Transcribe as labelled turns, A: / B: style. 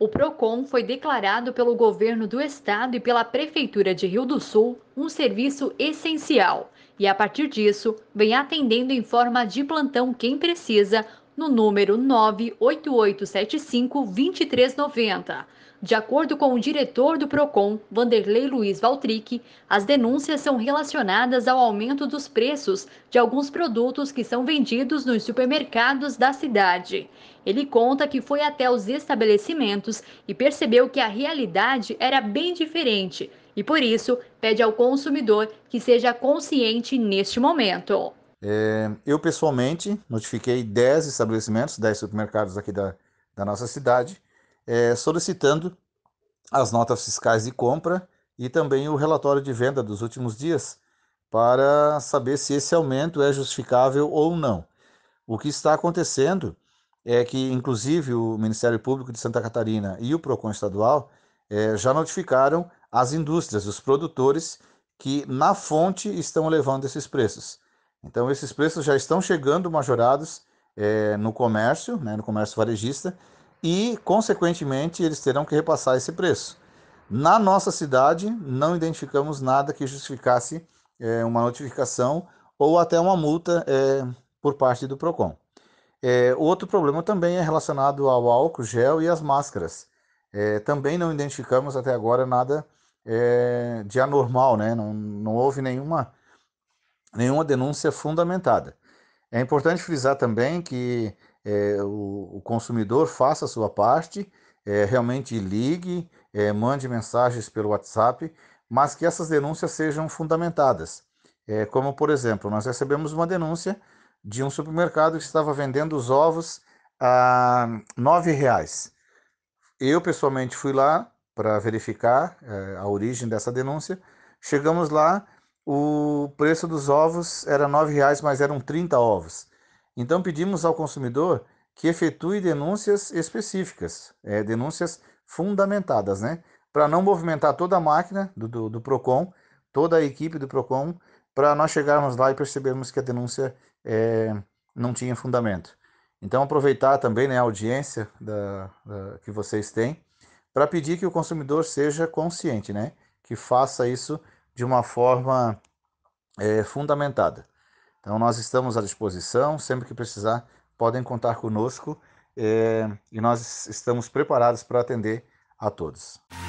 A: O PROCON foi declarado pelo governo do estado e pela Prefeitura de Rio do Sul um serviço essencial e, a partir disso, vem atendendo em forma de plantão quem precisa, no número 98875-2390. De acordo com o diretor do PROCON, Vanderlei Luiz Valtric, as denúncias são relacionadas ao aumento dos preços de alguns produtos que são vendidos nos supermercados da cidade. Ele conta que foi até os estabelecimentos e percebeu que a realidade era bem diferente e, por isso, pede ao consumidor que seja consciente neste momento.
B: É, eu pessoalmente notifiquei 10 estabelecimentos, 10 supermercados aqui da, da nossa cidade, é, solicitando as notas fiscais de compra e também o relatório de venda dos últimos dias para saber se esse aumento é justificável ou não. O que está acontecendo é que, inclusive, o Ministério Público de Santa Catarina e o PROCON estadual é, já notificaram as indústrias, os produtores, que na fonte estão elevando esses preços. Então, esses preços já estão chegando majorados é, no comércio, né, no comércio varejista, e, consequentemente, eles terão que repassar esse preço. Na nossa cidade, não identificamos nada que justificasse é, uma notificação ou até uma multa é, por parte do PROCON. outro problema também é relacionado ao álcool gel e às máscaras. também não identificamos até agora nada de anormal, né? não, não houve nenhuma nenhuma denúncia fundamentada. É importante frisar também que é, o, o, consumidor faça a sua parte, é, realmente ligue, é, mande mensagens pelo WhatsApp, mas que essas denúncias sejam fundamentadas. É, como, por exemplo, nós recebemos uma denúncia de um supermercado que estava vendendo os ovos a nove reais. Eu, pessoalmente, fui lá para verificar a origem dessa denúncia. Chegamos lá, o preço dos ovos era R$ 9,00, mas eram 30 ovos. Então pedimos ao consumidor que efetue denúncias específicas, é, denúncias fundamentadas, né? Para não movimentar toda a máquina do, do, do PROCON, toda a equipe do PROCON, para nós chegarmos lá e percebermos que a denúncia é, não tinha fundamento. Então, aproveitar também né, a audiência da, da que vocês têm para pedir que o consumidor seja consciente, né? Que faça isso de uma forma é, fundamentada. Então, nós estamos à disposição, sempre que precisar, podem contar conosco é, e nós estamos preparados para atender a todos.